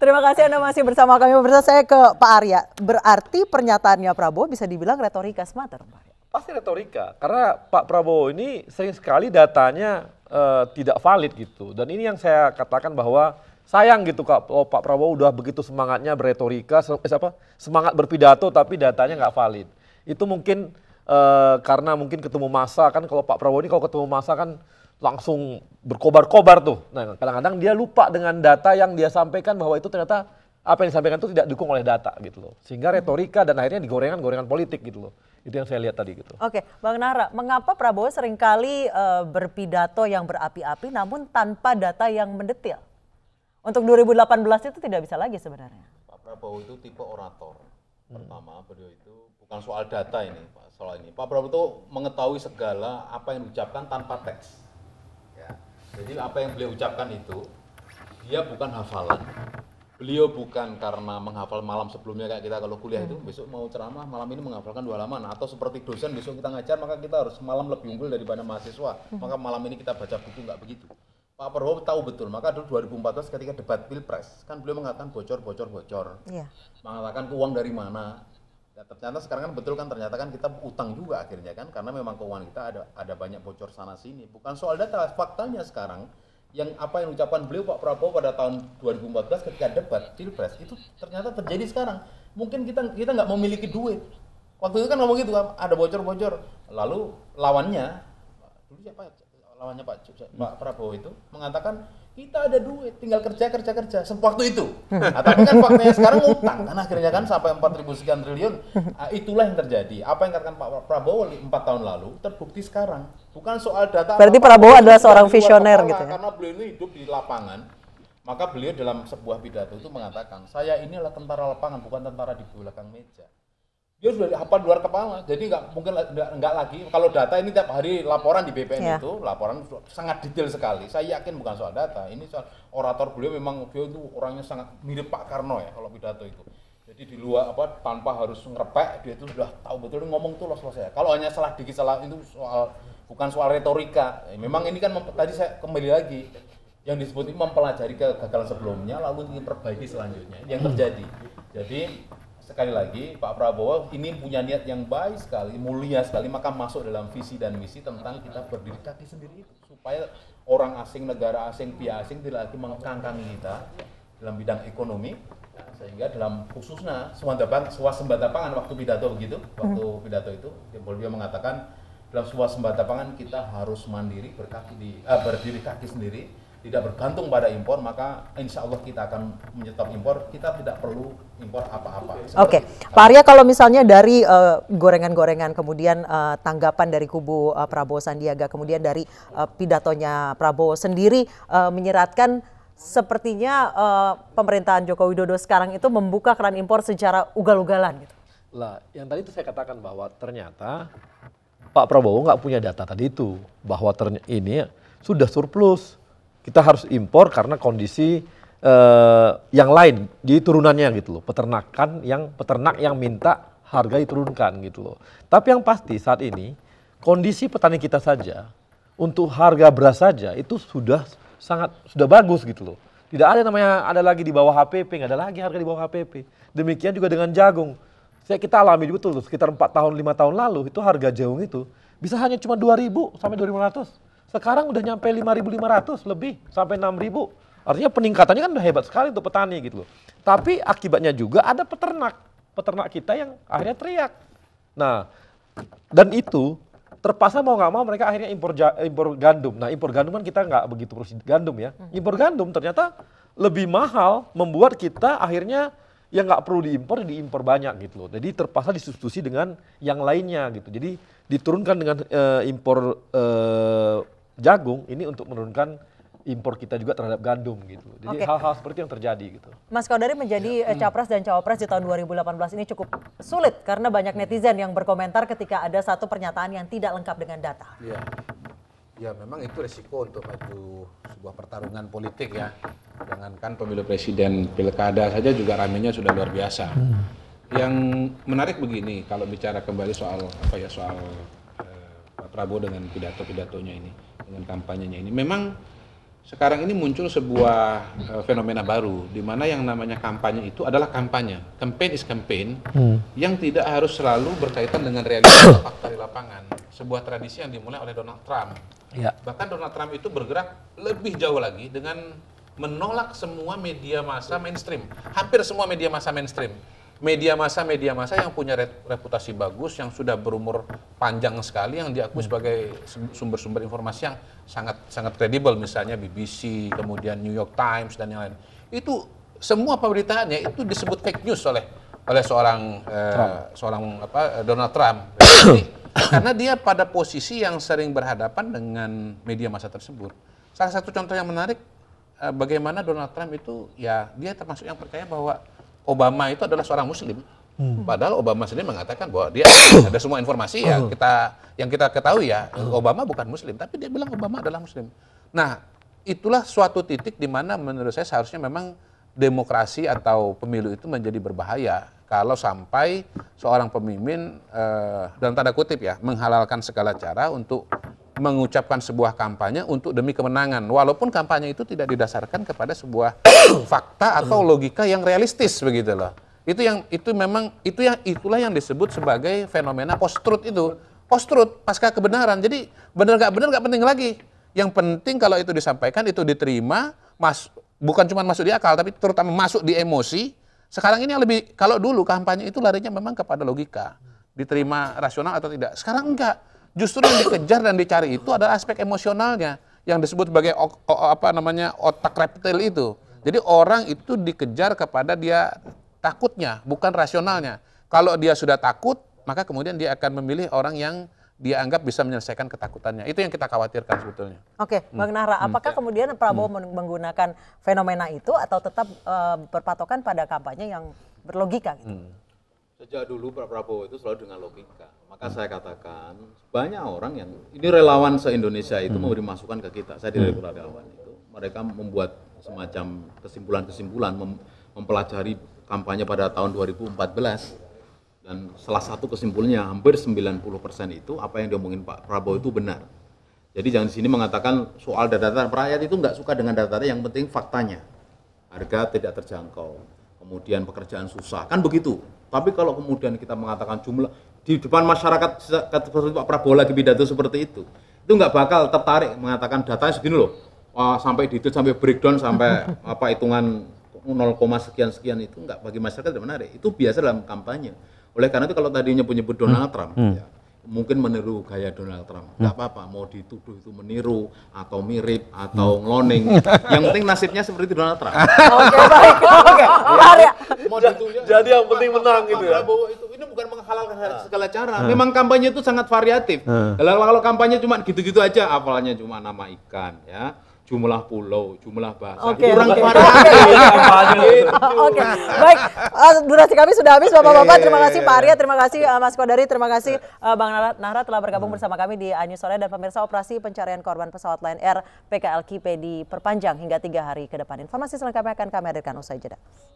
Terima kasih Anda masih bersama kami pemirsa. Saya ke Pak Arya. Berarti pernyataannya Prabowo bisa dibilang retorika semata, Pak. Pasti retorika, karena Pak Prabowo ini sering sekali datanya uh, tidak valid gitu. Dan ini yang saya katakan bahwa sayang gitu Kak, oh, Pak Prabowo udah begitu semangatnya berretorika, eh, apa semangat berpidato tapi datanya nggak valid. Itu mungkin uh, karena mungkin ketemu masa kan kalau Pak Prabowo ini kalau ketemu masa kan langsung berkobar-kobar tuh. Nah, kadang-kadang dia lupa dengan data yang dia sampaikan bahwa itu ternyata apa yang disampaikan itu tidak dukung oleh data gitu loh. Sehingga hmm. retorika dan akhirnya digorengan-gorengan politik gitu loh. Itu yang saya lihat tadi gitu. Oke, Bang Nara, mengapa Prabowo seringkali e, berpidato yang berapi-api namun tanpa data yang mendetil? Untuk 2018 itu tidak bisa lagi sebenarnya. Pak Prabowo itu tipe orator. Pertama, beliau itu bukan soal data ini, Pak, soal ini. Pak Prabowo itu mengetahui segala apa yang diucapkan tanpa teks jadi apa yang beliau ucapkan itu, dia bukan hafalan. Beliau bukan karena menghafal malam sebelumnya kayak kita kalau kuliah itu hmm. besok mau ceramah malam ini menghafalkan dua halaman atau seperti dosen besok kita ngajar maka kita harus malam lebih unggul daripada mahasiswa hmm. maka malam ini kita baca buku nggak begitu Pak Prabowo tahu betul, maka dulu 2014 ketika debat Pilpres, kan beliau mengatakan bocor, bocor, bocor. Yeah. Mengatakan uang dari mana, Ya, ternyata sekarang kan betul kan ternyata kan kita utang juga akhirnya kan karena memang keuangan kita ada ada banyak bocor sana sini. Bukan soal data, faktanya sekarang yang apa yang ucapan beliau Pak Prabowo pada tahun 2014 ketika debat pilpres itu ternyata terjadi sekarang. Mungkin kita kita nggak memiliki duit. Waktu itu kan ngomong gitu kan, ada bocor-bocor. Lalu lawannya dulu siapa ya? lawannya Pak Pak Prabowo itu mengatakan kita ada duit, tinggal kerja kerja kerja. Sewaktu itu, nah, tapi kan faktanya sekarang utang kan akhirnya kan sampai empat ribu sekian triliun. Nah, itulah yang terjadi. Apa yang katakan Pak Prabowo empat tahun lalu terbukti sekarang. Bukan soal data. Berarti apa, Prabowo adalah seorang visioner gitu ya? Karena beliau ini hidup di lapangan, maka beliau dalam sebuah pidato itu mengatakan, saya ini adalah tentara lapangan, bukan tentara di belakang meja dia sudah hafal luar kepala jadi nggak mungkin nggak lagi kalau data ini tiap hari laporan di BPN yeah. itu laporan sangat detail sekali saya yakin bukan soal data ini soal orator beliau memang beliau itu orangnya sangat mirip Pak Karno ya kalau pidato itu jadi di luar apa tanpa harus ngerepek dia itu sudah tahu betul ngomong tuh los saya kalau hanya salah dikit salah itu soal bukan soal retorika ya, memang ini kan tadi saya kembali lagi yang disebut itu mempelajari kegagalan sebelumnya lalu ingin perbaiki selanjutnya yang terjadi jadi sekali lagi Pak Prabowo ini punya niat yang baik sekali, mulia sekali, maka masuk dalam visi dan misi tentang kita berdiri kaki sendiri itu supaya orang asing, negara asing, pihak asing tidak lagi mengkangkangi kita dalam bidang ekonomi sehingga dalam khususnya swasembada swasembada pangan waktu pidato begitu waktu hmm. pidato itu dia mengatakan dalam suasembada pangan kita harus mandiri berkaki di eh, berdiri kaki sendiri tidak bergantung pada impor maka insya Allah kita akan menyetop impor kita tidak perlu impor apa-apa. Oke, okay. Pak Arya kalau misalnya dari eh, gorengan-gorengan uh, kemudian uh, tanggapan dari kubu uh, Prabowo Sandiaga kemudian dari uh, pidatonya Prabowo sendiri uh, menyeratkan sepertinya uh, pemerintahan Joko Widodo sekarang itu membuka keran impor secara ugal-ugalan gitu. Lah, yang tadi itu saya katakan bahwa ternyata Pak Prabowo nggak punya data tadi itu bahwa ini sudah surplus kita harus impor karena kondisi uh, yang lain di turunannya gitu loh. Peternakan yang peternak yang minta harga diturunkan gitu loh. Tapi yang pasti saat ini kondisi petani kita saja untuk harga beras saja itu sudah sangat sudah bagus gitu loh. Tidak ada namanya ada lagi di bawah HPP, nggak ada lagi harga di bawah HPP. Demikian juga dengan jagung. Saya kita alami betul sekitar empat tahun lima tahun lalu itu harga jagung itu bisa hanya cuma dua ribu sampai dua 2500 sekarang udah nyampe 5.500 lebih sampai 6.000. Artinya peningkatannya kan udah hebat sekali untuk petani gitu loh. Tapi akibatnya juga ada peternak, peternak kita yang akhirnya teriak. Nah, dan itu terpaksa mau nggak mau mereka akhirnya impor ja, impor gandum. Nah, impor gandum kan kita nggak begitu perlu gandum ya. Impor gandum ternyata lebih mahal membuat kita akhirnya yang nggak perlu diimpor diimpor banyak gitu loh. Jadi terpaksa disubstitusi dengan yang lainnya gitu. Jadi diturunkan dengan uh, impor uh, jagung ini untuk menurunkan impor kita juga terhadap gandum gitu. Jadi hal-hal seperti yang terjadi gitu. Mas Kaudari menjadi ya. capres dan cawapres di tahun 2018 ini cukup sulit karena banyak netizen yang berkomentar ketika ada satu pernyataan yang tidak lengkap dengan data. Ya, ya memang itu resiko untuk maju sebuah pertarungan politik ya. Jangankan pemilu presiden, pilkada saja juga ramenya sudah luar biasa. Hmm. Yang menarik begini kalau bicara kembali soal apa ya soal eh, Pak Prabowo dengan pidato-pidatonya ini dengan kampanyenya ini. Memang sekarang ini muncul sebuah uh, fenomena baru di mana yang namanya kampanye itu adalah kampanye. Campaign is campaign hmm. yang tidak harus selalu berkaitan dengan realitas fakta di lapangan. Sebuah tradisi yang dimulai oleh Donald Trump. Ya. Bahkan Donald Trump itu bergerak lebih jauh lagi dengan menolak semua media massa mainstream. Hampir semua media massa mainstream media massa media massa yang punya reputasi bagus yang sudah berumur panjang sekali yang diakui sebagai sumber-sumber informasi yang sangat sangat kredibel misalnya BBC kemudian New York Times dan yang lain itu semua pemberitaannya itu disebut fake news oleh oleh seorang eh, seorang apa eh, Donald Trump karena dia pada posisi yang sering berhadapan dengan media massa tersebut salah satu contoh yang menarik eh, bagaimana Donald Trump itu ya dia termasuk yang percaya bahwa Obama itu adalah seorang Muslim. Hmm. Padahal Obama sendiri mengatakan bahwa dia ada semua informasi ya kita yang kita ketahui ya Obama bukan Muslim, tapi dia bilang Obama adalah Muslim. Nah itulah suatu titik di mana menurut saya seharusnya memang demokrasi atau pemilu itu menjadi berbahaya kalau sampai seorang pemimpin eh, dalam tanda kutip ya menghalalkan segala cara untuk mengucapkan sebuah kampanye untuk demi kemenangan walaupun kampanye itu tidak didasarkan kepada sebuah fakta atau logika yang realistis begitu loh itu yang itu memang itu yang itulah yang disebut sebagai fenomena post truth itu post truth pasca kebenaran jadi benar nggak benar nggak penting lagi yang penting kalau itu disampaikan itu diterima mas bukan cuma masuk di akal tapi terutama masuk di emosi sekarang ini lebih kalau dulu kampanye itu larinya memang kepada logika diterima rasional atau tidak sekarang enggak Justru yang dikejar dan dicari itu adalah aspek emosionalnya yang disebut sebagai o, o, apa namanya otak reptil itu. Jadi orang itu dikejar kepada dia takutnya, bukan rasionalnya. Kalau dia sudah takut, maka kemudian dia akan memilih orang yang dia anggap bisa menyelesaikan ketakutannya. Itu yang kita khawatirkan sebetulnya. Oke, hmm. Bang Nahra, hmm. apakah ya. kemudian Prabowo hmm. menggunakan fenomena itu atau tetap uh, berpatokan pada kampanye yang berlogika gitu? Hmm. Sejak dulu Pak Prabowo itu selalu dengan logika. Maka saya katakan banyak orang yang ini relawan se-Indonesia itu hmm. memberi masukan ke kita. Saya tidak hmm. relawan itu. Mereka membuat semacam kesimpulan-kesimpulan mem, mempelajari kampanye pada tahun 2014 dan salah satu kesimpulannya hampir 90% itu apa yang diomongin Pak Prabowo itu benar. Jadi jangan di sini mengatakan soal data-data rakyat itu nggak suka dengan data-data yang penting faktanya. Harga tidak terjangkau, kemudian pekerjaan susah, kan begitu. Tapi kalau kemudian kita mengatakan jumlah di depan masyarakat seperti Pak Prabowo lagi pidato seperti itu, itu nggak bakal tertarik mengatakan datanya segini loh, uh, sampai detail, sampai breakdown, sampai apa hitungan 0, sekian sekian itu nggak bagi masyarakat tidak menarik. Itu biasa dalam kampanye. Oleh karena itu kalau tadinya punya Donald hmm. Trump, hmm. Ya, mungkin meniru gaya Donald Trump. Hmm. Nggak apa-apa, mau dituduh itu meniru atau mirip atau ngloning. yang penting nasibnya seperti Donald Trump. Oh, oke, baik. Oke. Ya. Mau Jadi yang penting menang gitu ya. itu ini bukan menghalalkan nah. segala cara. Nah. Memang kampanye itu sangat variatif. Nah. Kalau kampanye cuma gitu-gitu aja, apalanya cuma nama ikan ya jumlah pulau, jumlah bahasa. Oke, okay, kurang okay. Oke, baik. Eh, durasi kami sudah habis, Bapak-Bapak. Iya, terima iya, kasih iya, Pak Arya, terima kasih eh, Mas Kodari, terima kasih uh, Bang Nara telah bergabung bersama kami di Anyu Sore dan pemirsa operasi pencarian korban pesawat Lion Air PKL Kipe diperpanjang hingga tiga hari ke depan. Informasi selengkapnya akan kami hadirkan usai jeda.